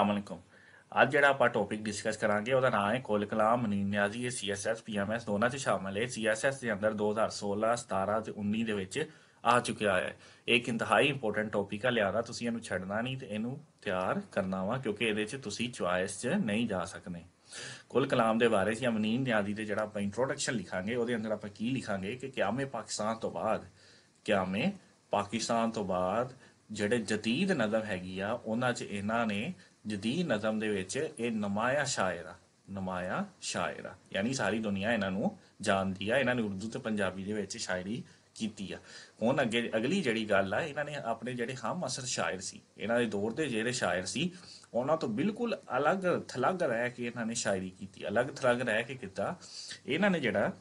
ਅਸਲਾਮੁਅਲੈਕਮ ਅੱਜ ਜਿਹੜਾ ਆਪਾਂ ਟੌਪਿਕ ਡਿਸਕਸ ਕਰਾਂਗੇ ਉਹਦਾ ਨਾਮ ਹੈ ਕੋਲ ਕਲਾਮ ਮਨੀਮ ਨਿਆਜ਼ੀ ਇਹ ਸੀਐਸਐਸ ਪੀਐਮਐਸ ਦੋਨਾਂ 'ਚ ਸ਼ਾਮਲ ਹੈ ਸੀਐਸਐਸ ਦੇ ਅੰਦਰ 2016 17 ਤੇ 19 ਦੇ ਵਿੱਚ ਆ ਚੁੱਕਿਆ ਹੈ ਇੱਕ ਇੰਤਹਾਈ ਇੰਪੋਰਟੈਂਟ ਟੌਪਿਕ ਆ ਲਿਆਦਾ ਤੁਸੀਂ ਇਹਨੂੰ ਛੱਡਣਾ ਨਹੀਂ ਤੇ ਇਹਨੂੰ ਤਿਆਰ ਕਰਨਾ ਵਾ ਕਿਉਂਕਿ ਇਹਦੇ 'ਚ ਤੁਸੀਂ ਚੁਆਇਸ 'ਚ ਨਹੀਂ ਜਾ ਸਕਦੇ ਕੋਲ ਕਲਾਮ ਦੇ ਬਾਰੇ ਜਾਂ ਮਨੀਮ ਨਿਆਜ਼ੀ ਦੇ ਜਿਹੜਾ ਆਪਾਂ ਇੰਟਰੋਡਕਸ਼ਨ ਲਿਖਾਂਗੇ ਉਹਦੇ ਅੰਦਰ ਆਪਾਂ ਕੀ ਲਿਖਾਂਗੇ ਕਿ ਕਿਆਮੇ ਪਾਕਿਸਤਾਨ ਤੋਂ ਬਾਅਦ ਕਿਆਮੇ ਪਾਕਿਸਤਾਨ ਤੋਂ ਬਾਅਦ ਜਿਹੜੇ ਜਦੀਦ ਨਜ਼ਰ ਹੈਗੀ ਆ ਉਹਨਾਂ 'ਚ ਇਹਨਾਂ ਨੇ ਜਦੀ ਨਜ਼ਮ ਦੇ ਵਿੱਚ ਇਹ ਨਮਾਇਆ ਸ਼ਾਇਰਾ ਨਮਾਇਆ ਸ਼ਾਇਰਾ ਯਾਨੀ ਸਾਰੀ ਦੁਨੀਆ ਇਹਨਾਂ ਨੂੰ ਜਾਣਦੀ ਆ ਇਹਨਾਂ ਨੇ ਉਰਦੂ ਤੇ ਪੰਜਾਬੀ ਦੇ ਵਿੱਚ ਸ਼ਾਇਰੀ ਕੀਤੀ ਆ ਹੁਣ ਅੱਗੇ ਅਗਲੀ ਜਿਹੜੀ ਗੱਲ ਆ ਇਹਨਾਂ ਨੇ ਆਪਣੇ ਜਿਹੜੇ ਹਮ ਅਸਰ ਸ਼ਾਇਰ ਸੀ ਇਹਨਾਂ ਦੇ ਦੌਰ ਦੇ ਜਿਹੜੇ ਸ਼ਾਇਰ ਸੀ ਉਹਨਾਂ ਤੋਂ ਬਿਲਕੁਲ ਅਲੱਗ ਥਲੱਗ ਰਹਿ ਕੇ ਇਹਨਾਂ ਨੇ ਸ਼ਾਇਰੀ ਕੀਤੀ ਅਲੱਗ ਥਲੱਗ ਰਹਿ ਕੇ ਕੀਤਾ ਇਹਨਾਂ ਨੇ ਜਿਹੜਾ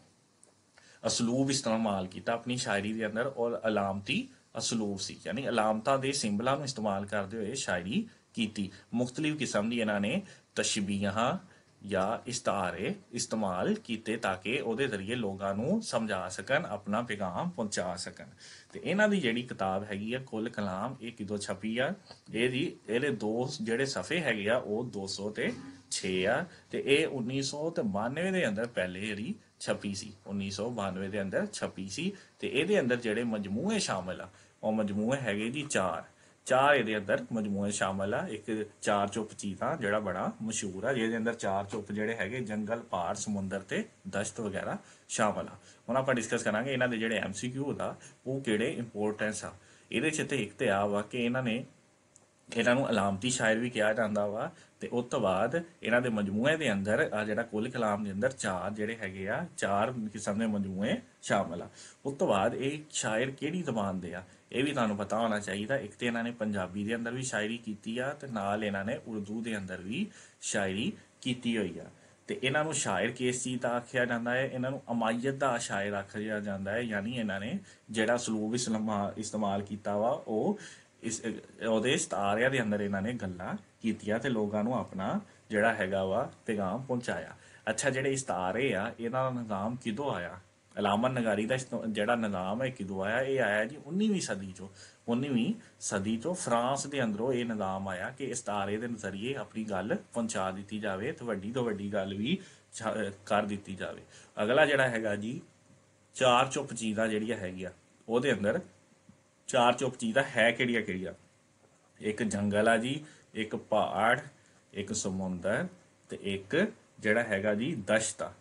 ਅਸਲੂਬ ਇਸਤੇਮਾਲ ਕੀਤਾ ਆਪਣੀ ਸ਼ਾਇਰੀ ਦੇ ਅੰਦਰ ਔਰ ਅਲਾਮਤੀ ਅਸਲੂਬ ਸੀ ਯਾਨੀ ਅਲਾਮਤਾਂ ਦੇ ਸਿੰਬਲਾਂ ਨੂੰ ਇਸਤੇਮਾਲ ਕਰਦੇ ਹੋਏ ਸ਼ਾਇਰੀ ਕੀਤੀ ਮੁxtਲਿਫ ਕਿਸਮ ਦੀ ਇਹਨਾਂ ਨੇ ਤਸ਼ਬੀਹਾਂ ਜਾਂ ਇਸਤਾਰੇ ਇਸਤੇਮਾਲ ਕੀਤੇ ਤਾਂ ਕਿ ਉਹਦੇ ਜ਼ਰੀਏ ਲੋਕਾਂ ਨੂੰ ਸਮਝਾ ਸਕਣ ਆਪਣਾ ਪੈਗਾਮ ਪਹੁੰਚਾ ਸਕਣ ਤੇ ਇਹਨਾਂ ਦੀ ਜਿਹੜੀ ਕਿਤਾਬ ਹੈਗੀ ਆ ਕੁੱਲ ਕਲਾਮ ਇਹ ਕਿਦੋਂ ਛਪੀ ਆ ਇਹਦੀ ਇਹਦੇ ਦੋ ਜਿਹੜੇ ਸਫੇ ਹੈਗੇ ਆ ਉਹ 200 ਤੇ 6 ਆ ਤੇ ਇਹ 1992 ਦੇ ਅੰਦਰ ਪਹਿਲੇ ਜਿਹੜੀ ਛਪੀ ਸੀ 1992 ਦੇ ਅੰਦਰ ਛਪੀ ਸੀ ਤੇ ਇਹਦੇ ਅੰਦਰ ਜਿਹੜੇ ਮਜਮੂਏ ਸ਼ਾਮਲ ਆ ਉਹ ਮਜਮੂਏ ਹੈਗੇ ਜੀ 4 ਚਾਰ ਇਹਦੇ ਅੰਦਰ ਮਜਮੂਏ ਸ਼ਾਮਲ ਆ ਇੱਕ ਚਾਰ ਚੁੱਪ ਚੀਤਾ ਜਿਹੜਾ ਬੜਾ ਮਸ਼ਹੂਰ ਆ ਜਿਹਦੇ ਅੰਦਰ ਚਾਰ ਚੁੱਪ ਜਿਹੜੇ ਹੈਗੇ ਜੰਗਲ ਪਾਰ ਸਮੁੰਦਰ ਤੇ ਦਸ਼ਤ ਵਗੈਰਾ ਸ਼ਾਮਲ ਆ ਹੁਣ ਆਪਾਂ ਡਿਸਕਸ ਕਰਾਂਗੇ ਇਹਨਾਂ ਦੇ ਜਿਹੜੇ ਐਮਸੀਕਿਊ ਦਾ ਉਹ ਕਿਹੜੇ ਇੰਪੋਰਟੈਂਸ ਆ ਇਹਦੇ ਚ ਤੇ ਇੱਕ ਤੇ ਆ ਵਾ ਕਿ ਇਹਨਾਂ ਨੇ ਇਹਨਾਂ ਨੂੰ ਅਲਾਮਤੀ ਸ਼ਾਇਰ ਵੀ ਕਿਹਾ ਜਾਂਦਾ ਵਾ ਤੇ ਉਸ ਤੋਂ ਬਾਅਦ ਇਹਨਾਂ ਦੇ ਮਜਮੂਏ ਦੇ ਅੰਦਰ ਆ ਜਿਹੜਾ ਕੁੱਲ ਕਲਾਮ ਦੇ ਅੰਦਰ ਚਾਰ ਜਿਹੜੇ ਹੈਗੇ ਆ ਚਾਰ ਕਿਸਮ ਦੇ ਮਜਮੂਏ ਸ਼ਾਮਲ ਆ ਉਸ ਤੋਂ ਬਾਅਦ ਇਹ ਸ਼ਾਇਰ ਕਿਹੜੀ ਜ਼ਬਾਨ ਦੇ ਆ ਇਹ ਵੀ ਤੁਹਾਨੂੰ ਪਤਾ ਹੋਣਾ ਚਾਹੀਦਾ ਇੱਕ ਤੇ ਇਹਨਾਂ ਨੇ ਪੰਜਾਬੀ ਦੇ ਅੰਦਰ ਵੀ ਸ਼ਾਇਰੀ ਕੀਤੀ ਆ ਤੇ ਨਾਲ ਇਹਨਾਂ ਨੇ ਉਰਦੂ ਦੇ ਅੰਦਰ ਵੀ ਸ਼ਾਇਰੀ ਕੀਤੀ ਹੋਈ ਆ ਤੇ ਇਹਨਾਂ ਨੂੰ ਸ਼ਾਇਰ ਕਿਸ ਚੀਜ਼ ਦਾ ਆਖਿਆ ਜਾਂਦਾ ਹੈ ਇਹਨਾਂ ਨੂੰ ਅਮਾਇਤ ਦਾ ਸ਼ਾਇਰ ਆਖਿਆ ਜਾਂਦਾ ਹੈ ਯਾਨੀ ਇਹਨਾਂ ਨੇ ਜਿਹੜਾ ਸਲੂਬ ਇਸਲਾਮ ਇਸਤੇਮਾਲ ਕੀਤਾ ਵਾ ਉਹ ਇਸ ਉਹਦੇ ਸਟਾਰਿਆ ਦੇ ਅੰਦਰ ਇਹਨਾਂ ਨੇ ਗੱਲਾਂ ਕੀਤੀਆਂ ਤੇ ਲੋਕਾਂ ਨੂੰ ਆਪਣਾ ਜਿਹੜਾ ਹੈਗਾ ਵਾ ਪੇਗਾਮ ਪਹੁੰਚਾਇਆ ਅੱਛਾ ਜਿਹੜੇ ਇਸਤਾਰੇ ਆ ਇਹਨਾਂ ਦਾ ਨਿਜ਼ਾਮ ਕਿਦੋਂ ਆਇਆ ਅਲਾਮਨ ਨਗਾਰੀ ਦਾ ਜਿਹੜਾ ਨਿਜ਼ਾਮ ਹੈ ਕਿਦੋਂ ਆਇਆ ਇਹ ਆਇਆ ਜੀ 19ਵੀਂ ਸਦੀ ਚੋਂ 19ਵੀਂ ਸਦੀ ਚੋਂ ਫਰਾਂਸ ਦੇ ਅੰਦਰੋਂ ਇਹ ਨਿਜ਼ਾਮ ਆਇਆ ਕਿ ਇਸਤਾਰੇ ਦੇ ਨਜ਼ਰੀਏ ਆਪਣੀ ਗੱਲ ਪਹੁੰਚਾ ਦਿੱਤੀ ਜਾਵੇ ਤੇ ਵੱਡੀ ਤੋਂ ਵੱਡੀ ਗੱਲ ਵੀ ਕਰ ਦਿੱਤੀ ਜਾਵੇ ਅਗਲਾ ਜਿਹੜਾ ਹੈਗਾ ਜੀ ਚਾਰ ਚੁੱਪ ਚੀਜ਼ਾਂ ਦਾ ਜਿਹੜੀ ਹੈਗੀ ਆ ਉਹਦੇ ਅੰਦਰ ਚਾਰ ਚੀਜ਼ ਚੀਜ਼ਾਂ ਹੈ ਕਿਹੜੀਆਂ ਕਿਹੜੀਆਂ ਇੱਕ ਜੰਗਲ ਆ ਜੀ ਇੱਕ ਪਹਾੜ ਇੱਕ ਸਮੁੰਦਰ ਤੇ ਇੱਕ ਜਿਹੜਾ ਹੈਗਾ ਜੀ ਦਸ਼ਤਾ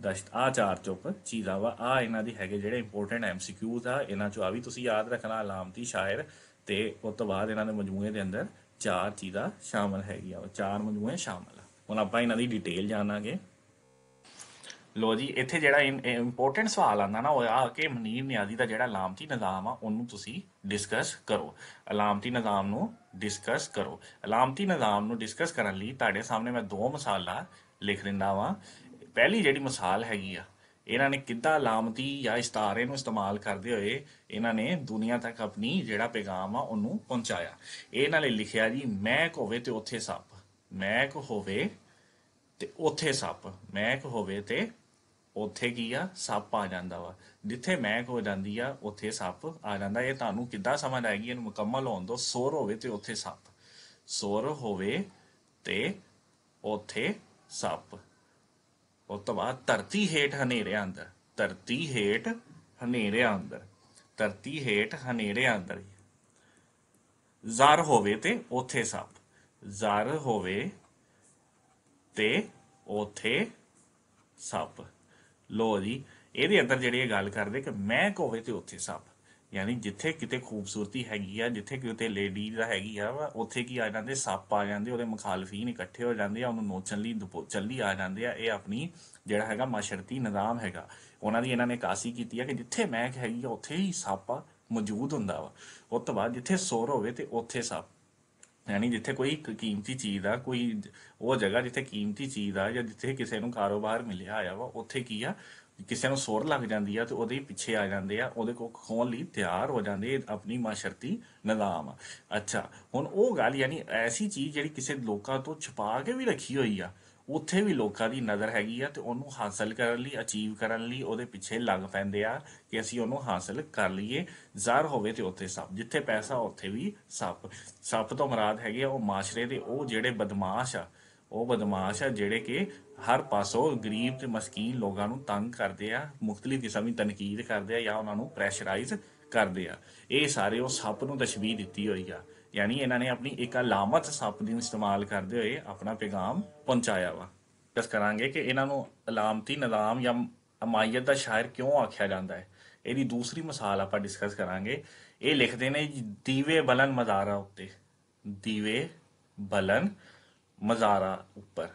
ਦਸ਼ਤ ਆ ਚਾਰ ਚੁੱਪ ਚੀਜ਼ਾਂ ਵਾ ਆ ਇਹਨਾਂ ਦੀ ਹੈਗੇ ਜਿਹੜੇ ਇੰਪੋਰਟੈਂਟ ਐਮਸੀਕਿਊਜ਼ ਆ ਇਹਨਾਂ ਚੋਂ ਆ ਵੀ ਤੁਸੀਂ ਯਾਦ ਰੱਖਣਾ ਅਲਾਮਤੀ ਸ਼ਾਇਰ ਤੇ ਉਸ ਤੋਂ ਬਾਅਦ ਇਹਨਾਂ ਦੇ ਮਜਮੂਏ ਦੇ ਅੰਦਰ ਚਾਰ ਚੀਜ਼ਾਂ ਸ਼ਾਮਲ ਹੈਗੀਆਂ ਚਾਰ ਮਜਮੂਏ ਸ਼ਾਮਲ ਆ ਹੁਣ ਆਪਾਂ ਇਹਨਾਂ ਦੀ ਡਿਟੇਲ ਜਾਣਾਂਗੇ ਲੋ ਜੀ ਇੱਥੇ ਜਿਹੜਾ ਇੰਪੋਰਟੈਂਟ ਸਵਾਲ ਆਂਦਾ ਨਾ ਉਹ ਆ ਕਿ ਮਨੀਰ ਨਿਆਜ਼ੀ ਦਾ ਜਿਹੜਾ ਲਾਮਤੀ ਨਿਜ਼ਾਮ ਆ ਉਹਨੂੰ ਤੁਸੀਂ ਡਿਸਕਸ ਕਰੋ ਲਾਮਤੀ ਨਿਜ਼ਾਮ ਨੂੰ ਡਿਸਕਸ ਕਰੋ ਲਾਮਤੀ ਨਿਜ਼ਾਮ ਨੂੰ ਡਿਸਕਸ ਕਰਨ ਲਈ ਤੁਹਾਡੇ ਸਾਹਮਣੇ ਮੈਂ ਦੋ ਮਿਸਾਲਾਂ ਲਿਖ ਦਿੰਦਾ ਵਾਂ ਪਹਿਲੀ ਜਿਹੜੀ ਮਿਸਾਲ ਹੈਗੀ ਆ ਇਹਨਾਂ ਨੇ ਕਿੱਦਾਂ ਲਾਮਤੀ ਜਾਂ ਇਸ਼ਤਾਰੇ ਨੂੰ ਇਸਤੇਮਾਲ ਕਰਦੇ ਹੋਏ ਇਹਨਾਂ ਨੇ ਦੁਨੀਆ ਤੱਕ ਆਪਣੀ ਜਿਹੜਾ ਪੈਗਾਮ ਆ ਉਹਨੂੰ ਪਹੁੰਚਾਇਆ ਇਹ ਨਾਲੇ ਲਿਖਿਆ ਜੀ ਮੈਂ ਹੋਵੇ ਤੇ ਉੱਥੇ ਸੱਪ ਮੈਂ ਹੋਵੇ ਤੇ ਉੱਥੇ ਸੱਪ ਮੈਂ ਹੋਵੇ ਤੇ ਉੱਥੇ ਕੀ ਆ ਸੱਪ ਆ ਜਾਂਦਾ ਵਾ ਜਿੱਥੇ ਮੈਂ ਹੋ ਜਾਂਦੀ ਆ ਉੱਥੇ ਸੱਪ ਆ ਜਾਂਦਾ ਇਹ ਤੁਹਾਨੂੰ ਕਿੱਦਾਂ ਸਮਝ ਆਏਗੀ ਇਹਨੂੰ ਮੁਕੰਮਲ ਹੋਣ ਦੋ ਸੋਰ ਹੋਵੇ ਤੇ ਉੱਥੇ ਸੱਪ ਸੋਰ ਹੋਵੇ ਤੇ ਉੱਥੇ ਸੱਪ ਉਹ ਤੋਂ ਬਾਅਦ ਧਰਤੀ ਹੇਠ ਹਨੇਰੇ ਅੰਦਰ ਧਰਤੀ ਹੇਠ ਹਨੇਰੇ ਅੰਦਰ ਧਰਤੀ ਹੇਠ ਹਨੇਰੇ ਅੰਦਰ ਜ਼ਰ ਹੋਵੇ ਤੇ ਉੱਥੇ ਸੱਪ ਜ਼ਰ ਹੋਵੇ ਤੇ ਉੱਥੇ ਸੱਪ ਲੋ ਜੀ ਇਹਦੇ ਅੰਦਰ ਜਿਹੜੀ ਇਹ ਗੱਲ ਕਰਦੇ ਕਿ ਮੈਂ ਕੋਹੇ ਤੇ ਉੱਥੇ ਸਭ ਯਾਨੀ ਜਿੱਥੇ ਕਿਤੇ ਖੂਬਸੂਰਤੀ ਹੈਗੀ ਆ ਜਿੱਥੇ ਕਿਤੇ ਲੇਡੀ ਦਾ ਹੈਗੀ ਆ ਉੱਥੇ ਕੀ ਆ ਜਾਂਦੇ ਸੱਪ ਆ ਜਾਂਦੇ ਉਹਦੇ ਮੁਖਾਲਫੀਨ ਇਕੱਠੇ ਹੋ ਜਾਂਦੇ ਆ ਉਹਨੂੰ ਨੋਚਣ ਲਈ ਦਬੋਚਣ ਲਈ ਆ ਜਾਂਦੇ ਆ ਇਹ ਆਪਣੀ ਜਿਹੜਾ ਹੈਗਾ ਮਾਸ਼ਰਤੀ ਨਿਜ਼ਾਮ ਹੈਗਾ ਉਹਨਾਂ ਦੀ ਇਹਨਾਂ ਨੇ ਕਾਸੀ ਕੀਤੀ ਆ ਕਿ ਜਿੱਥੇ ਮਹਿਕ ਹੈਗੀ ਆ ਉੱਥੇ ਹੀ ਸੱਪ ਮੌਜੂਦ ਹੁੰਦਾ ਵਾ ਉਸ ਤੋਂ ਬਾਅਦ ਜਿੱਥੇ ਸੋਰ ਹੋਵੇ ਤੇ ਉੱਥੇ ਸੱਪ ਯਾਨੀ ਜਿੱਥੇ ਕੋਈ ਕੀਮਤੀ ਚੀਜ਼ ਆ ਕੋਈ ਉਹ ਜਗ੍ਹਾ ਜਿੱਥੇ ਕੀਮਤੀ ਚੀਜ਼ ਆ ਜਾਂ ਜਿੱਥੇ ਕਿਸੇ ਨੂੰ ਕਾਰੋਬਾਰ ਮਿਲਿਆ ਆਇਆ ਵਾ ਉੱਥੇ ਕੀ ਆ ਕਿਸੇ ਨੂੰ ਸੋਰ ਲੱਗ ਜਾਂਦੀ ਆ ਤੇ ਉਹਦੇ ਪਿੱਛੇ ਆ ਜਾਂਦੇ ਆ ਉਹਦੇ ਕੋ ਖੋਣ ਲਈ ਤਿਆਰ ਹੋ ਜਾਂਦੇ ਆਪਣੀ ਮਾਸ਼ਰਤੀ ਨਿਜ਼ਾਮ ਅੱਛਾ ਹੁਣ ਉਹ ਗੱਲ ਯਾਨੀ ਐਸੀ ਚੀਜ਼ ਜਿਹੜੀ ਕਿਸੇ ਲੋਕਾਂ ਤੋਂ ਛੁਪਾ ਕੇ ਵੀ ਰੱਖੀ ਹੋਈ ਆ ਉੱਥੇ ਵੀ ਲੋਕਾਂ ਦੀ ਨਜ਼ਰ ਹੈਗੀ ਆ ਤੇ ਉਹਨੂੰ ਹਾਸਲ ਕਰਨ ਲਈ ਅਚੀਵ ਕਰਨ ਲਈ ਉਹਦੇ ਪਿੱਛੇ ਲੱਗ ਪੈਂਦੇ ਆ ਕਿ ਅਸੀਂ ਉਹਨੂੰ ਹਾਸਲ ਕਰ ਲਈਏ ਜ਼ਰ ਹੋਵੇ ਤੇ ਉੱਥੇ ਸੱਪ ਜਿੱਥੇ ਪੈਸਾ ਉੱਥੇ ਵੀ ਸੱਪ ਸੱਪ ਤੋਂ ਮਰਾਦ ਹੈਗੇ ਆ ਉਹ ਮਾਸ਼ਰੇ ਦੇ ਉਹ ਜਿਹੜੇ ਬਦਮਾਸ਼ ਆ ਉਹ ਬਦਮਾਸ਼ ਆ ਜਿਹੜੇ ਕਿ ਹਰ ਪਾਸੋਂ ਗਰੀਬ ਤੇ ਮਸਕੀਨ ਲੋਕਾਂ ਨੂੰ ਤੰਗ ਕਰਦੇ ਆ ਮੁxtਲਿਫ ਕਿਸਮ ਦੀ ਤਨਕੀਦ ਕਰਦੇ ਆ ਜਾਂ ਉਹਨਾਂ ਨੂੰ ਪ੍ਰੈਸ਼ਰਾਈਜ਼ ਕਰਦੇ ਆ ਇਹ ਸਾਰੇ ਉਹ ਸੱਪ ਨੂੰ ਤਸ਼ਬੀਹ ਦਿੱਤੀ ਹੋਈ ਆ ਯਾਨੀ ਇਹਨਾਂ ਨੇ ਆਪਣੀ ਇੱਕ ਅਲਾਮਤ ਸੱਪ ਦੀ ਇਸਤੇਮਾਲ ਕਰਦੇ ਹੋਏ ਆਪਣਾ ਪੈਗਾਮ ਪਹੁੰਚਾਇਆ ਵਾ ਕਸ ਕਰਾਂਗੇ ਕਿ ਇਹਨਾਂ ਨੂੰ ਅਲਾਮਤੀ ਨਿਜ਼ਾਮ ਜਾਂ ਅਮਾਇਤ ਦਾ ਸ਼ਾਇਰ ਕਿਉਂ ਆਖਿਆ ਜਾਂਦਾ ਹੈ ਇਹਦੀ ਦੂਸਰੀ ਮਿਸਾਲ ਆਪਾਂ ਡਿਸਕਸ ਕਰਾਂਗੇ ਇਹ ਲਿਖਦੇ ਨੇ ਦੀਵੇ ਬਲਨ ਮਜ਼ਾਰਾ ਉੱਤੇ ਦੀਵੇ ਬਲਨ ਮਜ਼ਾਰਾ ਉੱਪਰ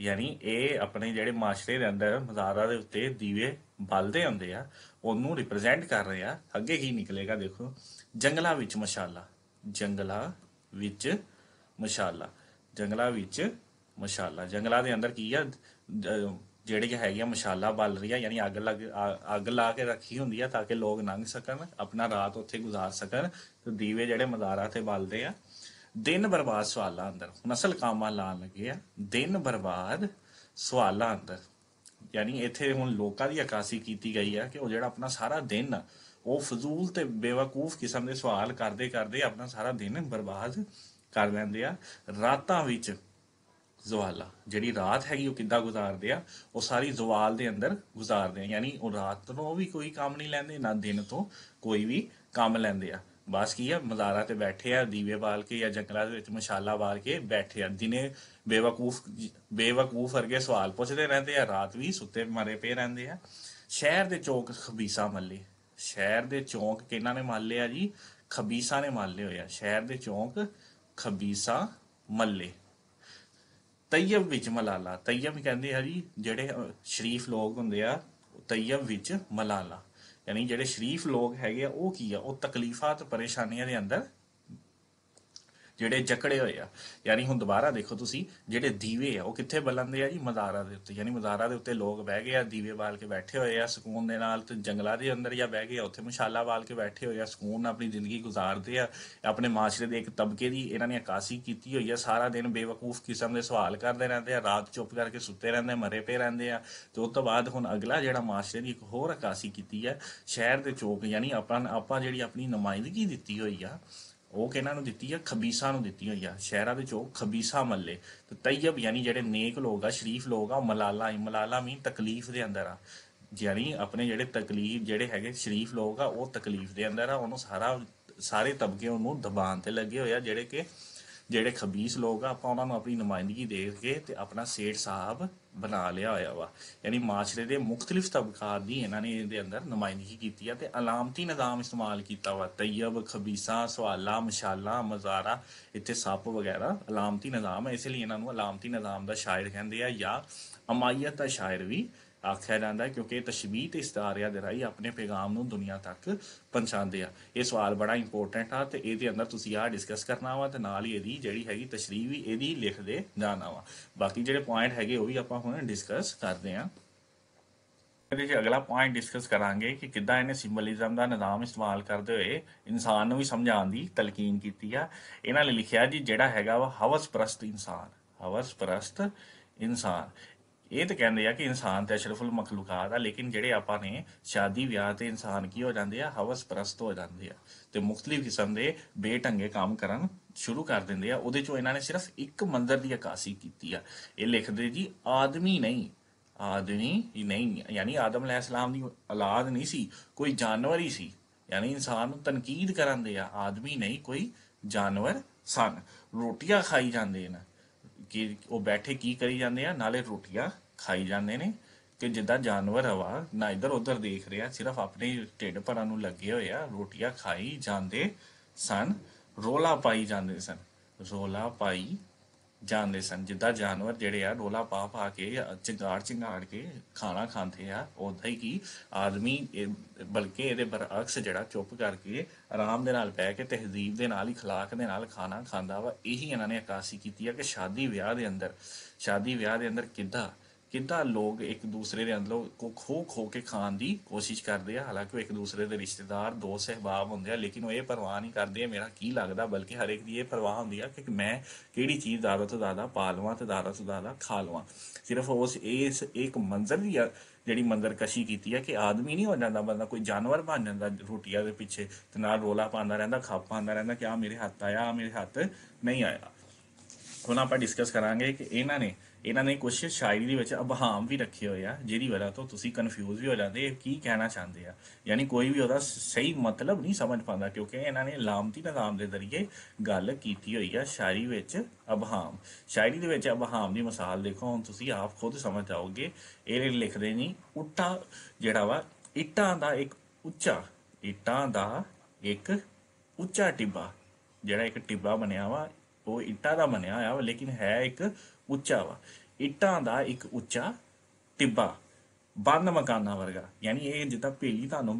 ਯਾਨੀ ਇਹ ਆਪਣੇ ਜਿਹੜੇ ਮਾਸ਼ਰੇ ਦੇ ਅੰਦਰ ਮਜ਼ਾਰਾ ਦੇ ਉੱਤੇ ਦੀਵੇ ਬਲਦੇ ਹੁੰਦੇ ਆ ਉਹਨੂੰ ਰਿਪਰੈਜ਼ੈਂਟ ਕਰ ਰਹੇ ਆ ਅੱਗੇ ਕੀ ਨਿਕਲੇਗਾ ਦੇਖੋ ਜੰਗਲਾਂ ਵਿੱਚ ਮਸ਼ਾਲਾ ਜੰਗਲਾ ਵਿੱਚ ਮਸ਼ਾਲਾ ਜੰਗਲਾ ਵਿੱਚ ਮਸ਼ਾਲਾ ਜੰਗਲਾ ਦੇ ਅੰਦਰ ਕੀ ਆ ਜਿਹੜੇ ਕਿ ਹੈਗੀਆਂ ਮਸ਼ਾਲਾ ਬਲ ਰਹੀਆਂ ਯਾਨੀ ਅੱਗ ਲੱਗ ਅੱਗ ਲਾ ਕੇ ਰੱਖੀ ਹੁੰਦੀ ਆ ਤਾਂ ਕਿ ਲੋਕ ਲੰਘ ਸਕਣ ਆਪਣਾ ਰਾਤ ਉੱਥੇ ਗੁਜ਼ਾਰ ਸਕਣ ਤੇ ਦੀਵੇ ਜਿਹੜੇ ਮਜ਼ਾਰਾ ਤੇ ਬਲਦੇ ਆ ਦਿਨ ਬਰਬਾਦ ਸਵਾਲਾਂ ਅੰਦਰ ਹੁਣ ਅਸਲ ਲਾ ਲਾਣ ਲੱਗੇ ਆ ਦਿਨ ਬਰਬਾਦ ਸਵਾਲਾਂ ਅੰਦਰ ਯਾਨੀ ਇੱਥੇ ਹੁਣ ਲੋਕਾਂ ਦੀ ਅਕਾਸੀ ਕੀਤੀ ਗਈ ਆ ਕਿ ਉਹ ਜਿਹੜਾ ਆਪਣਾ ਸਾਰਾ ਦਿਨ ਉਹ ਫਜ਼ੂਲ ਤੇ ਬੇਵਕੂਫ ਕਿਸਮ ਦੇ ਸਵਾਲ ਕਰਦੇ ਕਰਦੇ ਆਪਣਾ ਸਾਰਾ ਦਿਨ ਬਰਬਾਦ ਕਰ ਲੈਂਦੇ ਆ ਰਾਤਾਂ ਵਿੱਚ ਜ਼ਵਾਲਾ ਜਿਹੜੀ ਰਾਤ ਹੈਗੀ ਉਹ ਕਿੱਦਾਂ ਗੁਜ਼ਾਰਦੇ ਆ ਉਹ ਸਾਰੀ ਜ਼ਵਾਲ ਦੇ ਅੰਦਰ ਗੁਜ਼ਾਰਦੇ ਆ ਯਾਨੀ ਉਹ ਰਾਤ ਨੂੰ ਵੀ ਕੋਈ ਕੰਮ ਨਹੀਂ ਲੈਂਦੇ ਨਾ ਦਿਨ ਤੋਂ ਕੋਈ ਵੀ ਕੰਮ ਲੈਂਦੇ ਆ ਬਸ ਕੀ ਆ ਮਜ਼ਾਰਾ ਤੇ ਬੈਠੇ ਆ ਦੀਵੇ ਬਾਲ ਕੇ ਜਾਂ ਜੰਗਲਾਂ ਦੇ ਵਿੱਚ ਮਸ਼ਾਲਾ ਬਾਲ ਕੇ ਬੈਠੇ ਆ ਦਿਨੇ ਬੇਵਕੂਫ ਬੇਵਕੂਫ ਵਰਗੇ ਸਵਾਲ ਪੁੱਛਦੇ ਰਹਿੰਦੇ ਆ ਰਾਤ ਵੀ ਸੁੱਤੇ ਮਾਰੇ ਪਏ ਰਹਿੰਦੇ ਆ ਸ਼ਹਿਰ ਦੇ ਚੌਕ ਖਬੀਸਾ ਮੱਲੇ ਸ਼ਹਿਰ ਦੇ ਚੌਂਕ ਕਿਹਨਾਂ ਨੇ ਮੱਲੇ ਆ ਜੀ ਖਬੀਸਾ ਨੇ ਮੱਲੇ ਹੋਇਆ ਸ਼ਹਿਰ ਦੇ ਚੌਂਕ ਖਬੀਸਾ ਮੱਲੇ ਤਈਬ ਵਿੱਚ ਮਲਾਲਾ ਤਈਬ ਕਹਿੰਦੇ ਆ ਜੀ ਜਿਹੜੇ ਸ਼ਰੀਫ ਲੋਕ ਹੁੰਦੇ ਆ ਤਈਬ ਵਿੱਚ ਮਲਾਲਾ ਯਾਨੀ ਜਿਹੜੇ ਸ਼ਰੀਫ ਲੋਕ ਹੈਗੇ ਆ ਉਹ ਕੀ ਆ ਉਹ ਤਕਲੀਫਾਂ ਤੇ ਪਰੇਸ਼ਾਨੀਆਂ ਦੇ ਅੰਦਰ ਜਿਹੜੇ ਜਕੜੇ ਹੋਏ ਆ ਯਾਨੀ ਹੁਣ ਦੁਬਾਰਾ ਦੇਖੋ ਤੁਸੀਂ ਜਿਹੜੇ ਦੀਵੇ ਆ ਉਹ ਕਿੱਥੇ ਬਲੰਦੇ ਆ ਜੀ ਮਜ਼ਾਰਾ ਦੇ ਉੱਤੇ ਯਾਨੀ ਮਜ਼ਾਰਾ ਦੇ ਉੱਤੇ ਲੋਕ ਬਹਿ ਗਏ ਆ ਦੀਵੇ ਬਾਲ ਕੇ ਬੈਠੇ ਹੋਏ ਆ ਸਕੂਨ ਦੇ ਨਾਲ ਤੇ ਜੰਗਲਾਂ ਦੇ ਅੰਦਰ ਜਾਂ ਬਹਿ ਗਏ ਆ ਉੱਥੇ ਮਸ਼ਾਲਾ ਬਾਲ ਕੇ ਬੈਠੇ ਹੋਏ ਆ ਸਕੂਨ ਨਾਲ ਆਪਣੀ ਜ਼ਿੰਦਗੀ ਗੁਜ਼ਾਰਦੇ ਆ ਆਪਣੇ ਮਾਸ਼ਰੇ ਦੇ ਇੱਕ ਤਬਕੇ ਦੀ ਇਹਨਾਂ ਨੇ ਅਕਾਸੀ ਕੀਤੀ ਹੋਈ ਆ ਸਾਰਾ ਦਿਨ ਬੇਵਕੂਫ ਕਿਸਮ ਦੇ ਸਵਾਲ ਕਰਦੇ ਰਹਿੰਦੇ ਆ ਰਾਤ ਚੁੱਪ ਕਰਕੇ ਸੁੱਤੇ ਰਹਿੰਦੇ ਮਰੇ ਪਏ ਰਹਿੰਦੇ ਆ ਤੇ ਉਸ ਤੋਂ ਬਾਅਦ ਹੁਣ ਅਗਲਾ ਜਿਹੜਾ ਮਾਸ਼ਰੇ ਦੀ ਇੱਕ ਹੋਰ ਅਕਾਸੀ ਕੀਤੀ ਆ ਸ਼ਹਿਰ ਦੇ ਚੌਕ ਯਾਨੀ ਆਪਾਂ ਆਪਾਂ ਜਿਹੜੀ ਆਪਣੀ ਨਮਾਇੰਦਗੀ ਦਿੱਤੀ ਹੋਈ ਆ ਉਹ ਕਿਹਨਾਂ ਨੂੰ ਦਿੱਤੀ ਆ ਖਬੀਸਾ ਨੂੰ ਦਿੱਤੀ ਹੋਈ ਆ ਸ਼ਹਿਰਾਂ ਦੇ ਉਹ ਖਬੀਸਾ ਮੱਲੇ ਤੇ ਤੈਯਬ ਯਾਨੀ ਜਿਹੜੇ ਨੇਕ ਲੋਕ ਆ ਸ਼ਰੀਫ ਲੋਕ ਆ ਮਲਾਲਾ ਇਮਲਾਲਾ ਮਲਾਲਾ ਮੀਨ ਤਕਲੀਫ ਦੇ ਅੰਦਰ ਆ ਯਾਨੀ ਆਪਣੇ ਜਿਹੜੇ ਤਕਲੀਫ ਜਿਹੜੇ ਹੈਗੇ ਸ਼ਰੀਫ ਲੋਕ ਆ ਉਹ ਤਕਲੀਫ ਦੇ ਅੰਦਰ ਆ ਉਹਨੂੰ ਸਾਰਾ ਸਾਰੇ ਤਬਕੇ ਉਹਨੂੰ ਦਬਾਨ ਤੇ ਲੱਗੇ ਹੋਇਆ ਜਿਹੜੇ ਕਿ ਜਿਹੜੇ ਖਬੀਸ ਲੋਕ ਆ ਆਪਾਂ ਉਹਨਾਂ ਨੂੰ ਆਪਣੀ ਨੁਮਾਇੰਦਗੀ ਦੇ ਕੇ ਤੇ ਆਪਣਾ ਸੇਠ ਸਾਹਿਬ ਬਣਾ ਲਿਆ ਹੋਇਆ ਵਾ ਯਾਨੀ ਮਾਸ਼ਰੇ ਦੇ ਮੁxtਲਿਫ ਤਬਕਾਤ ਦੀ ਇਹਨਾਂ ਨੇ ਇਹਦੇ ਅੰਦਰ ਨਮਾਇੰਦਗੀ ਕੀਤੀ ਆ ਤੇ ਅਲਾਮਤੀ ਨਿਜ਼ਾਮ ਇਸਤੇਮਾਲ ਕੀਤਾ ਵਾ ਤੈਯਬ ਖਬੀਸਾ ਸਵਾਲਾ ਮਸ਼ਾਲਾ ਮਜ਼ਾਰਾ ਇੱਥੇ ਸੱਪ ਵਗੈਰਾ ਅਲਾਮਤੀ ਨਿਜ਼ਾਮ ਹੈ ਇਸ ਲਈ ਇਹਨਾਂ ਨੂੰ ਅਲਾਮਤੀ ਨਿਜ਼ਾਮ ਦਾ ਸ਼ਾਇਰ ਕਹਿੰਦੇ ਆ ਜਾਂ ਅਮਾਇਤ ਦਾ ਸ਼ਾਇਰ ਵੀ ਆਖਿਆ ਜਾਂਦਾ ਕਿਉਂਕਿ ਇਹ ਤਸ਼ਬੀਹ ਤੇ ਇਸਤਾਰਿਆ ਦੇ ਰਾਹੀਂ ਆਪਣੇ ਪੈਗਾਮ ਨੂੰ ਦੁਨੀਆ ਤੱਕ ਪਹੁੰਚਾਉਂਦੇ ਆ ਇਹ ਸਵਾਲ ਬੜਾ ਇੰਪੋਰਟੈਂਟ ਆ ਤੇ ਇਹਦੇ ਅੰਦਰ ਤੁਸੀਂ ਆ ਡਿਸਕਸ ਕਰਨਾ ਵਾ ਤੇ ਨਾਲ ਹੀ ਇਹਦੀ ਜਿਹੜੀ ਹੈਗੀ ਤਸ਼ਰੀਹ ਵੀ ਇਹਦੀ ਲਿਖਦੇ ਜਾਣਾ ਵਾ ਬਾਕੀ ਜਿਹੜੇ ਪੁਆਇੰਟ ਹੈਗੇ ਉਹ ਵੀ ਆਪਾਂ ਹੁਣ ਡਿਸਕਸ ਕਰਦੇ ਆ ਇਹਦੇ ਅਗਲਾ ਪੁਆਇੰਟ ਡਿਸਕਸ ਕਰਾਂਗੇ ਕਿ ਕਿੱਦਾਂ ਇਹਨੇ ਸਿੰਬਲਿਜ਼ਮ ਦਾ ਨਿਜ਼ਾਮ ਇਸਤੇਮਾਲ ਕਰਦੇ ਹੋਏ ਇਨਸਾਨ ਨੂੰ ਵੀ ਸਮਝਾਉਣ ਦੀ ਤਲਕੀਨ ਕੀਤੀ ਆ ਇਹਨਾਂ ਨੇ ਲਿਖਿਆ ਜੀ ਜਿਹੜਾ ਹੈਗਾ ਵਾ ਹਵਸ ਪ੍ਰਸਤ ਇਨਸਾਨ ਹਵਸ ਪ੍ਰਸਤ ਇਨਸਾਨ ਇਹ ਤਾਂ ਕਹਿੰਦੇ ਆ ਕਿ ਇਨਸਾਨ ਤੇ ਅਸ਼ਰਫੁਲ ਮਖਲੂਕਾਤ ਆ ਲੇਕਿਨ ਜਿਹੜੇ ਆਪਾਂ ਨੇ ਸ਼ਾਦੀ ਵਿਆਹ ਤੇ ਇਨਸਾਨ ਕੀ ਹੋ ਜਾਂਦੇ ਆ ਹਵਸ ਪ੍ਰਸਤ ਹੋ ਜਾਂਦੇ ਆ ਤੇ ਮੁxtਲਿਫ ਕਿਸਮ ਦੇ ਬੇਟੰਗੇ ਕੰਮ ਕਰਨ ਸ਼ੁਰੂ ਕਰ ਦਿੰਦੇ ਆ ਉਹਦੇ ਚੋਂ ਇਹਨਾਂ ਨੇ ਸਿਰਫ ਇੱਕ ਮੰਦਰ ਦੀ ਅਕਾਸੀ ਕੀਤੀ ਆ ਇਹ ਲਿਖਦੇ ਜੀ ਆਦਮੀ ਨਹੀਂ ਆਦਮੀ ਹੀ ਨਹੀਂ ਯਾਨੀ ਆਦਮ ਅਲੈਹਿਸਲਾਮ ਦੀ ਔਲਾਦ ਨਹੀਂ ਸੀ ਕੋਈ ਜਾਨਵਰ ਹੀ ਸੀ ਯਾਨੀ ਇਨਸਾਨ ਨੂੰ ਤਨਕੀਦ ਕਰਾਂਦੇ ਆ ਆਦਮੀ ਨਹੀਂ ਕੋਈ ਜਾਨਵਰ ਸਨ ਰੋਟੀਆਂ ਖਾਈ ਜਾਂਦੇ ਨੇ ਕੀ ਉਹ ਬੈਠੇ ਕੀ ਕਰੀ ਜਾਂਦੇ ਆ ਨਾਲੇ ਰੋਟੀਆਂ ਖਾਈ ਜਾਂਦੇ ਨੇ ਕਿ ਜਿੱਦਾਂ ਜਾਨਵਰ ਹਵਾ ਨਾ ਇਧਰ ਉਧਰ ਦੇਖ ਰਿਹਾ ਸਿਰਫ ਆਪਣੇ ਢਿੱਡ ਭਰਾਂ ਨੂੰ ਲੱਗੇ ਹੋਏ ਆ ਰੋਟੀਆਂ ਖਾਈ ਜਾਂਦੇ ਸਨ ਰੋਲਾ ਪਾਈ ਜਾਂਦੇ ਸਨ ਰੋਲਾ ਪਾਈ ਜਾਣਦੇ ਸਨ ਜਿੱਦਾਂ ਜਾਨਵਰ ਜਿਹੜੇ ਆ ਰੋਲਾ ਪਾ ਪਾ ਕੇ ਚਿੰਗਾੜ ਚਿੰਗਾੜ ਕੇ ਖਾਣਾ ਖਾਂਦੇ ਆ ਉਦਾਂ ਹੀ ਕੀ ਆਦਮੀ ਬਲਕਿ ਇਹਦੇ ਬਰਅਕਸ ਜਿਹੜਾ ਚੁੱਪ ਕਰਕੇ ਆਰਾਮ ਦੇ ਨਾਲ ਬਹਿ ਕੇ ਤਹਿਜ਼ੀਬ ਦੇ ਨਾਲ ਹੀ ਖਲਾਕ ਦੇ ਨਾਲ ਖਾਣਾ ਖਾਂਦਾ ਵਾ ਇਹੀ ਇਹਨਾਂ ਨੇ ਅਕਾਸੀ ਕੀਤੀ ਆ ਕਿ ਸ਼ਾਦੀ ਵਿਆਹ ਦੇ ਅੰਦਰ ਸ਼ਾਦੀ ਵਿਆਹ ਦੇ ਅੰਦਰ ਕਿੱਦਾਂ ਕਿੱਦਾਂ ਲੋਕ ਇੱਕ ਦੂਸਰੇ ਦੇ ਅੰਦਰੋਂ ਖੋ ਖੋ ਕੇ ਖਾਣ ਦੀ ਕੋਸ਼ਿਸ਼ ਕਰਦੇ ਆ ਹਾਲਾਂਕਿ ਉਹ ਇੱਕ ਦੂਸਰੇ ਦੇ ਰਿਸ਼ਤੇਦਾਰ ਦੋ ਸਹਿਬਾਬ ਹੁੰਦੇ ਆ ਲੇਕਿਨ ਉਹ ਇਹ ਪਰਵਾਹ ਨਹੀਂ ਕਰਦੇ ਮੇਰਾ ਕੀ ਲੱਗਦਾ ਬਲਕਿ ਹਰ ਇੱਕ ਦੀ ਇਹ ਪਰਵਾਹ ਹੁੰਦੀ ਆ ਕਿ ਮੈਂ ਕਿਹੜੀ ਚੀਜ਼ ਜ਼ਿਆਦਾ ਤੋਂ ਜ਼ਿਆਦਾ ਪਾ ਲਵਾਂ ਤੇ ਜ਼ਿਆਦਾ ਤੋਂ ਜ਼ਿਆਦਾ ਖਾ ਲਵਾਂ ਸਿਰਫ ਉਸ ਇਸ ਇੱਕ ਮੰਜ਼ਰ ਦੀ ਜਿਹੜੀ ਮੰਦਰ ਕਸ਼ੀ ਕੀਤੀ ਆ ਕਿ ਆਦਮੀ ਨਹੀਂ ਹੋ ਜਾਂਦਾ ਬੰਦਾ ਕੋਈ ਜਾਨਵਰ ਬਣ ਜਾਂਦਾ ਰੋਟੀਆਂ ਦੇ ਪਿੱਛੇ ਤੇ ਨਾਲ ਰੋਲਾ ਪਾਉਂਦਾ ਰਹਿੰਦਾ ਖਾਪ ਪਾਉਂਦਾ ਰਹਿੰਦਾ ਕਿ ਆ ਮੇਰੇ ਹੱਥ ਆਇਆ ਆ ਮੇਰੇ ਹੱਥ ਨਹੀਂ ਆਇਆ ਹੁਣ ਆਪਾਂ ਡਿਸਕਸ ਕਰਾਂਗੇ ਕਿ ਇਹਨਾਂ ਨੇ ਇਹਨਾਂ ਨੇ ਕੁਝ ਸ਼ਾਇਰੀ ਦੇ ਵਿੱਚ ਅਬਹਾਮ ਵੀ ਰੱਖੇ ਹੋਏ ਆ ਜਿਹਦੀ ਵਜ੍ਹਾ ਤੋਂ ਤੁਸੀਂ ਕਨਫਿਊਜ਼ ਵੀ ਹੋ ਜਾਂਦੇ ਇਹ ਕੀ ਕਹਿਣਾ ਚਾਹੁੰਦੇ ਆ ਯਾਨੀ ਕੋਈ ਵੀ ਉਹਦਾ ਸਹੀ ਮਤਲਬ ਨਹੀਂ ਸਮਝ ਪਾਉਂਦਾ ਕਿਉਂਕਿ ਇਹਨਾਂ ਨੇ ਲਾਮਤੀ ਨਾਮ ਦੇ ਜ਼ਰੀਏ ਗੱਲ ਕੀਤੀ ਹੋਈ ਆ ਸ਼ਾਇਰੀ ਵਿੱਚ ਅਬਹਾਮ ਸ਼ਾਇਰੀ ਦੇ ਵਿੱਚ ਅਬਹਾਮ ਦੀ ਮਿਸਾਲ ਦੇਖੋ ਹੁਣ ਤੁਸੀਂ ਆਪ ਖੁਦ ਸਮਝ ਜਾਓਗੇ ਇਹ ਲਿਖਦੇ ਨਹੀਂ ਉੱਟਾ ਜਿਹੜਾ ਵਾ ਇੱਟਾਂ ਦਾ ਇੱਕ ਉੱਚਾ ਇੱਟਾਂ ਦਾ ਇੱਕ ਉੱਚਾ ਟਿੱਬਾ ਜਿਹੜਾ ਇੱਕ ਟਿੱਬਾ ਬਣਿਆ ਵਾ ਉਹ ਇੱਟਾ ਦਾ ਬਣਿਆ ਹੋਇਆ ਵਾ ਲੇਕਿਨ ਹੈ ਇੱਕ ਉੱਚਾ ਵਾ ਇੱਟਾਂ ਦਾ ਇੱਕ ਉੱਚਾ ਟਿੱਬਾ ਬੰਦ ਮਕਾਨਾਂ ਵਰਗਾ ਯਾਨੀ ਇਹ ਜਿੱਦਾਂ ਪੇਲੀ ਤੁਹਾਨੂੰ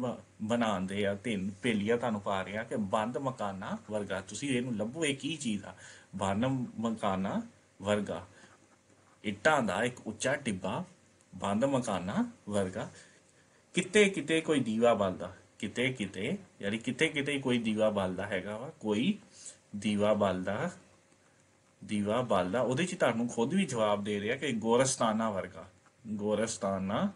ਬਣਾਉਂਦੇ ਆ ਤੇ ਪੇਲੀਆਂ ਤੁਹਾਨੂੰ ਪਾ ਰਿਹਾ ਕਿ ਬੰਦ ਮਕਾਨਾਂ ਵਰਗਾ ਤੁਸੀਂ ਇਹਨੂੰ ਲੱਭੋ ਇਹ ਕੀ ਚੀਜ਼ ਆ ਬੰਦ ਮਕਾਨਾਂ ਵਰਗਾ ਇੱਟਾਂ ਦਾ ਇੱਕ ਉੱਚਾ ਟਿੱਬਾ ਬੰਦ ਮਕਾਨਾਂ ਵਰਗਾ ਕਿਤੇ ਕਿਤੇ ਕੋਈ ਦੀਵਾ ਬਲਦਾ ਕਿਤੇ ਕਿਤੇ ਯਾਨੀ ਕਿਤੇ ਕਿਤੇ ਕੋਈ ਦੀਵਾ ਬਲਦਾ ਹੈਗਾ ਵਾ ਕੋਈ ਦੀਵਾ ਬਲਦਾ ਦੀਵਾ ਬਾਲਦਾ ਉਹਦੇ 'ਚ ਤੁਹਾਨੂੰ ਖੁਦ ਵੀ ਜਵਾਬ ਦੇ ਰਿਹਾ ਕਿ ਗੋਰਸਤਾਨਾ ਵਰਗਾ ਗੋਰਸਤਾਨਾ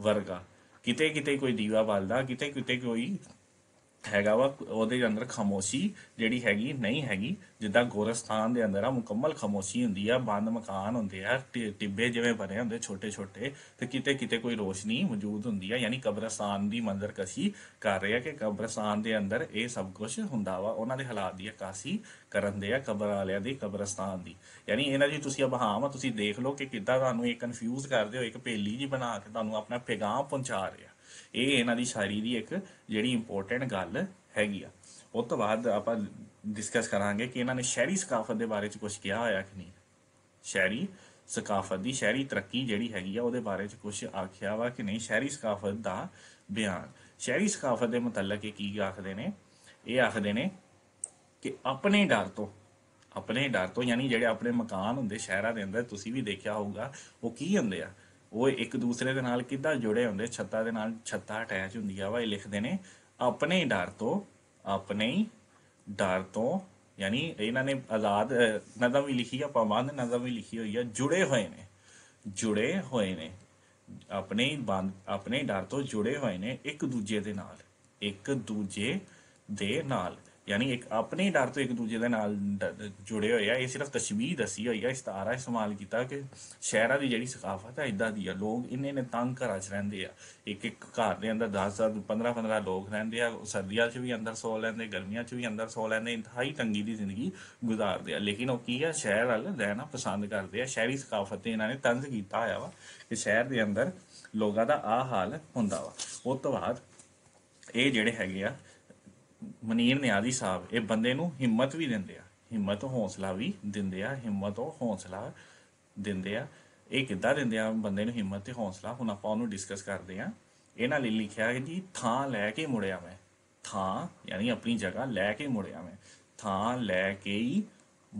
ਵਰਗਾ ਕਿਤੇ ਕਿਤੇ ਕੋਈ ਦੀਵਾ ਬਾਲਦਾ ਕਿਤੇ ਕਿਤੇ ਕੋਈ ਹੈਗਾ ਵਾ ਉਹਦੇ ਅੰਦਰ ਖਾਮੋਸ਼ੀ ਜਿਹੜੀ ਹੈਗੀ ਨਹੀਂ ਹੈਗੀ ਜਿੱਦਾਂ ਗੋਰਸਥਾਨ ਦੇ ਅੰਦਰ ਆ ਮੁਕੰਮਲ ਖਾਮੋਸ਼ੀ ਹੁੰਦੀ ਆ ਬੰਦ ਮਕਾਨ ਹੁੰਦੇ ਆ ਟਿੱਬੇ ਜਿਵੇਂ ਬਣੇ ਹੁੰਦੇ ਛੋਟੇ ਛੋਟੇ ਤੇ ਕਿਤੇ ਕਿਤੇ ਕੋਈ ਰੋਸ਼ਨੀ ਮੌਜੂਦ ਹੁੰਦੀ ਆ ਯਾਨੀ ਕਬਰਸਤਾਨ ਦੀ ਕਸੀ ਕਰ ਰਹੇ ਆ ਕਿ ਕਬਰਸਤਾਨ ਦੇ ਅੰਦਰ ਇਹ ਸਭ ਕੁਝ ਹੁੰਦਾ ਵਾ ਉਹਨਾਂ ਦੇ ਹਾਲਾਤ ਦੀ ਅਕਾਸੀ ਕਰਨ ਦੇ ਆ ਕਬਰ ਵਾਲਿਆਂ ਦੀ ਕਬਰਸਤਾਨ ਦੀ ਯਾਨੀ ਇਹਨਾਂ ਜੀ ਤੁਸੀਂ ਅਬਹਾਮ ਹਾਂ ਤੁਸੀਂ ਦੇਖ ਲਓ ਕਿ ਕਿੱਦਾਂ ਤੁਹਾਨੂੰ ਇਹ ਕਨਫਿਊਜ਼ ਕਰਦੇ ਹੋ ਇੱਕ ਪੇਲੀ ਜੀ ਬਣਾ ਕੇ ਤੁਹਾਨੂੰ ਆਪਣਾ ਪੇਗਾਮ ਪਹੁੰਚਾ ਰਿਹਾ ਇਹ ਇਹਨਾਂ ਦੀ ਸ਼ਾਇਰੀ ਦੀ ਇੱਕ ਜਿਹੜੀ ਇੰਪੋਰਟੈਂਟ ਗੱਲ ਹੈਗੀ ਆ ਉਸ ਤੋਂ ਬਾਅਦ ਆਪਾਂ ਡਿਸਕਸ ਕਰਾਂਗੇ ਕਿ ਇਹਨਾਂ ਨੇ ਸ਼ਹਿਰੀ ਸਕਾਫਤ ਦੇ ਬਾਰੇ ਚ ਕੁਝ ਕਿਹਾ ਹੋਇਆ ਕਿ ਨਹੀਂ ਸ਼ਹਿਰੀ ਸਕਾਫਤ ਦੀ ਸ਼ਹਿਰੀ ਤਰੱਕੀ ਜਿਹੜੀ ਹੈਗੀ ਆ ਉਹਦੇ ਬਾਰੇ ਚ ਕੁਝ ਆਖਿਆ ਵਾ ਕਿ ਨਹੀਂ ਸ਼ਹਿਰੀ ਸਕਾਫਤ ਦਾ ਬਿਆਨ ਸ਼ਹਿਰੀ ਸਕਾਫਤ ਦੇ ਮੁਤਲਕ ਇਹ ਕੀ ਆਖਦੇ ਨੇ ਇਹ ਆਖਦੇ ਨੇ ਕਿ ਆਪਣੇ ਡਰ ਤੋਂ ਆਪਣੇ ਡਰ ਤੋਂ ਯਾਨੀ ਜਿਹੜੇ ਆਪਣੇ ਮਕਾਨ ਹੁੰਦੇ ਸ਼ਹਿਰਾਂ ਦੇ ਅੰਦਰ ਤੁਸੀਂ ਵੀ ਦੇਖਿਆ ਹੋਊਗਾ ਉਹ ਕੀ ਹੁੰਦੇ ਆ ਉਹ ਇੱਕ ਦੂਸਰੇ ਦੇ ਨਾਲ ਕਿੱਦਾਂ ਜੁੜੇ ਹੁੰਦੇ ਛੱਤਾਂ ਦੇ ਨਾਲ ਛੱਤਾਂ ਅਟੈਚ ਹੁੰਦੀ ਆ ਵਾ ਇਹ ਲਿਖਦੇ ਨੇ ਆਪਣੇ ਡਰ ਤੋਂ ਆਪਣੇ ਡਰ ਤੋਂ ਯਾਨੀ ਇਹਨਾਂ ਨੇ ਆਜ਼ਾਦ ਨਜ਼ਮ ਵੀ ਲਿਖੀ ਆ ਪਾਬੰਦ ਨਜ਼ਮ ਵੀ ਲਿਖੀ ਹੋਈ ਆ ਜੁੜੇ ਹੋਏ ਨੇ ਜੁੜੇ ਹੋਏ ਨੇ ਆਪਣੇ ਬੰਦ ਆਪਣੇ ਡਰ ਤੋਂ ਜੁੜੇ ਹੋਏ ਨੇ ਇੱਕ ਦੂਜੇ ਦੇ ਨਾਲ ਇੱਕ ਦੂਜੇ ਦੇ ਨਾਲ ਯਾਨੀ ਇੱਕ ਆਪਣੇ ਡਰ ਤੋਂ ਇੱਕ ਦੂਜੇ ਦੇ ਨਾਲ ਜੁੜੇ ਹੋਏ ਆ ਇਹ ਸਿਰਫ ਤਸ਼ਬੀਹ ਦਸੀ ਹੋਈ ਆ ਇਸ ਤਾਰਾ ਇਸਤੇਮਾਲ ਕੀਤਾ ਕਿ ਸ਼ਹਿਰਾਂ ਦੀ ਜਿਹੜੀ ਸਕਾਫਤ ਹੈ ਇਦਾਂ ਦੀ ਆ ਲੋਕ ਇੰਨੇ ਨੇ ਤੰਗ ਘਰਾਂ 'ਚ ਰਹਿੰਦੇ ਆ ਇੱਕ ਇੱਕ ਘਰ ਦੇ ਅੰਦਰ 10 15 15 ਲੋਕ ਰਹਿੰਦੇ ਆ ਸਰਦੀਆਂ 'ਚ ਵੀ ਅੰਦਰ ਸੌ ਲੈਂਦੇ ਗਰਮੀਆਂ 'ਚ ਵੀ ਅੰਦਰ ਸੌ ਲੈਂਦੇ ਇੰਤਹਾਈ ਤੰਗੀ ਦੀ ਜ਼ਿੰਦਗੀ ਗੁਜ਼ਾਰਦੇ ਆ ਲੇਕਿਨ ਉਹ ਕੀ ਆ ਸ਼ਹਿਰ ਵਾਲ ਰਹਿਣਾ ਪਸੰਦ ਕਰਦੇ ਆ ਸ਼ਹਿਰੀ ਸਕਾਫਤ ਤੇ ਇਹਨਾਂ ਨੇ ਤੰਗ ਕੀਤਾ ਆ ਵਾ ਕਿ ਸ਼ਹਿਰ ਦੇ ਅੰਦਰ ਲੋਕਾਂ ਦਾ ਆ ਹਾਲ ਹੁੰਦਾ ਵਾ ਉਸ ਤੋਂ ਬਾਅਦ ਇਹ ਜਿਹੜੇ ਹੈਗੇ ਆ ਮਨੀਰ ਨਿਆਜ਼ੀ ਸਾਹਿਬ ਇਹ ਬੰਦੇ ਨੂੰ ਹਿੰਮਤ ਵੀ ਦਿੰਦੇ ਆ ਹਿੰਮਤ ਹੌਸਲਾ ਵੀ ਦਿੰਦੇ ਆ ਹਿੰਮਤ ਉਹ ਹੌਸਲਾ ਦਿੰਦੇ ਆ ਇਹ ਕਿੱਦਾਂ ਦਿੰਦੇ ਆ ਬੰਦੇ ਨੂੰ ਹਿੰਮਤ ਤੇ ਹੌਸਲਾ ਹੁਣ ਆਪਾਂ ਉਹਨੂੰ ਡਿਸਕਸ ਕਰਦੇ ਆ ਇਹਨਾਂ ਲਈ ਲਿਖਿਆ ਹੈ ਜੀ ਥਾਂ ਲੈ ਕੇ ਮੁੜਿਆ ਮੈਂ ਥਾਂ ਯਾਨੀ ਆਪਣੀ ਜਗ੍ਹਾ ਲੈ ਕੇ ਮੁੜਿਆ ਮੈਂ ਥਾਂ ਲੈ ਕੇ ਹੀ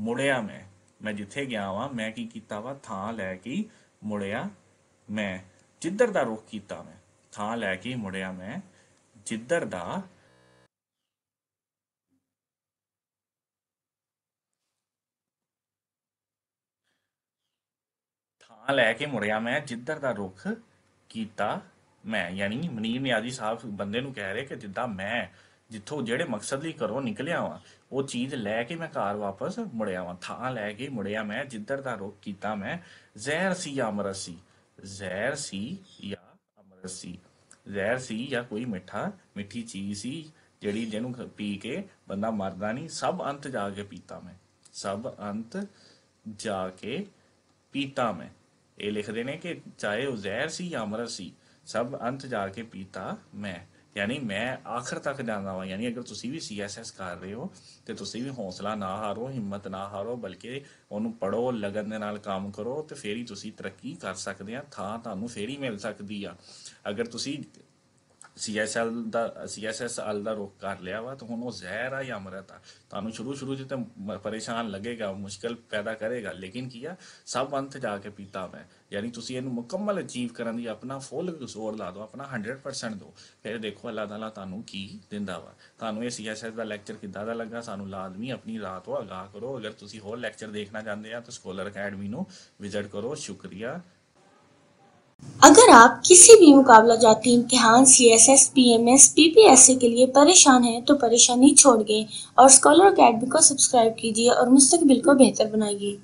ਮੁੜਿਆ ਮੈਂ ਮੈਂ ਜਿੱਥੇ ਗਿਆ ਵਾਂ ਮੈਂ ਕੀ ਕੀਤਾ ਵਾ ਥਾਂ ਲੈ ਕੇ ਮੁੜਿਆ ਮੈਂ ਜਿੱਧਰ ਦਾ ਰੁਖ ਕੀਤਾ ਮੈਂ ਥਾਂ ਲੈ ਕੇ ਮੁੜਿਆ ਮੈਂ ਜਿੱਧਰ ਦਾ ਨਾਂ ਲੈ ਕੇ ਮੁੜਿਆ ਮੈਂ ਜਿੱਧਰ ਦਾ ਰੁਖ ਕੀਤਾ ਮੈਂ ਯਾਨੀ ਮਨੀਰ ਨਿਆਜੀ ਸਾਹਿਬ ਬੰਦੇ ਨੂੰ ਕਹਿ ਰਹੇ ਕਿ ਜਿੱਦਾਂ ਮੈਂ ਜਿੱਥੋਂ ਜਿਹੜੇ ਮਕਸਦ ਲਈ ਘਰੋਂ ਨਿਕਲਿਆ ਵਾਂ ਉਹ ਚੀਜ਼ ਲੈ ਕੇ ਮੈਂ ਘਰ ਵਾਪਸ ਮੁੜਿਆ ਵਾਂ ਥਾਂ ਲੈ ਕੇ ਮੁੜਿਆ ਮੈਂ ਜਿੱਧਰ ਦਾ ਰੁਖ ਕੀਤਾ ਮੈਂ ਜ਼ਹਿਰ ਸੀ ਜਾਂ ਅਮਰਤ ਸੀ ਜ਼ਹਿਰ ਸੀ ਜਾਂ ਅਮਰਤ ਸੀ ਜ਼ਹਿਰ ਸੀ ਜਾਂ ਕੋਈ ਮਿੱਠਾ ਮਿੱਠੀ ਚੀਜ਼ ਸੀ ਜਿਹੜੀ ਜਿਹਨੂੰ ਪੀ ਕੇ ਬੰਦਾ ਮਰਦਾ ਨਹੀਂ ਸਭ ਅੰਤ ਜਾ ਕੇ ਪੀਤਾ ਮੈਂ ਸਭ ਅੰਤ ਜਾ ਕੇ ਪੀਤਾ ਮੈਂ ਇਹ ਲਿਖਦੇ ਨੇ ਕਿ ਚਾਹੇ ਉਹ ਜ਼ਹਿਰ ਸੀ ਜਾਂ ਅਮਰਤ ਸੀ ਸਭ ਅੰਤ ਜਾ ਕੇ ਪੀਤਾ ਮੈਂ ਯਾਨੀ ਮੈਂ ਆਖਰ ਤੱਕ ਜਾਂਦਾ ਹਾਂ ਯਾਨੀ ਅਗਰ ਤੁਸੀਂ ਵੀ ਸੀਐਸਐਸ ਕਰ ਰਹੇ ਹੋ ਤੇ ਤੁਸੀਂ ਵੀ ਹੌਸਲਾ ਨਾ ਹਾਰੋ ਹਿੰਮਤ ਨਾ ਹਾਰੋ ਬਲਕਿ ਉਹਨੂੰ ਪੜੋ ਲਗਨ ਦੇ ਨਾਲ ਕੰਮ ਕਰੋ ਤੇ ਫੇਰ ਹੀ ਤੁਸੀਂ ਤਰੱਕੀ ਕਰ ਸਕਦੇ ਆ ਥਾਂ ਤੁਹਾਨੂੰ ਫੇਰ ਹੀ ਮਿਲ ਸਕਦੀ ਆ ਅਗਰ ਤੁਸੀਂ ਸੀਐਸਐਲ ਦਾ ਸੀਐਸਐਸਐਲ ਦਾ ਰੋਕ ਕਰ ਲਿਆ ਵਾ ਤਾਂ ਹੁਣ ਉਹ ਜ਼ਹਿਰ ਆ ਜਾਂ ਅਮਰਤ ਆ ਤੁਹਾਨੂੰ ਸ਼ੁਰੂ ਸ਼ੁਰੂ ਜਿੱਤੇ ਪਰੇਸ਼ਾਨ ਲੱਗੇਗਾ ਮੁਸ਼ਕਲ ਪੈਦਾ ਕਰੇਗਾ ਲੇਕਿਨ ਕੀ ਆ ਸਭ ਅੰਤ ਜਾ ਕੇ ਪੀਤਾ ਮੈਂ ਯਾਨੀ ਤੁਸੀਂ ਇਹਨੂੰ ਮੁਕੰਮਲ ਅਚੀਵ ਕਰਨ ਦੀ ਆਪਣਾ ਫੁੱਲ ਜ਼ੋਰ ਲਾ ਦਿਓ ਆਪਣਾ 100% ਦਿਓ ਫਿਰ ਦੇਖੋ ਅੱਲਾਹ ਤਾਲਾ ਤੁਹਾਨੂੰ ਕੀ ਦਿੰਦਾ ਵਾ ਤੁਹਾਨੂੰ ਇਹ ਸੀਐਸਐਸ ਦਾ ਲੈਕਚਰ ਕਿੱਦਾਂ ਦਾ ਲੱਗਾ ਸਾਨੂੰ ਲਾਜ਼ਮੀ ਆਪਣੀ ਰਾਤ ਤੋਂ ਅਗਾਹ ਕਰੋ ਅਗਰ ਤੁਸੀਂ ਹੋਰ ਲੈਕਚਰ ਦੇਖਣਾ ਚਾਹੁੰਦੇ ਆ ਤਾਂ ਸਕੋਲਰ ਅਕੈਡਮੀ ਨੂੰ ਵਿਜ਼ਿਟ ਕਰੋ ਸ਼ੁਕਰੀਆ अगर आप किसी भी मुकाबला जाती इम्तहान C S S P M S P P S A के लिए परेशान हैं तो परेशानी छोड़ गए और स्कॉलर अकेडमी को सब्सक्राइब कीजिए और मुस्तबिल को बेहतर बनाइए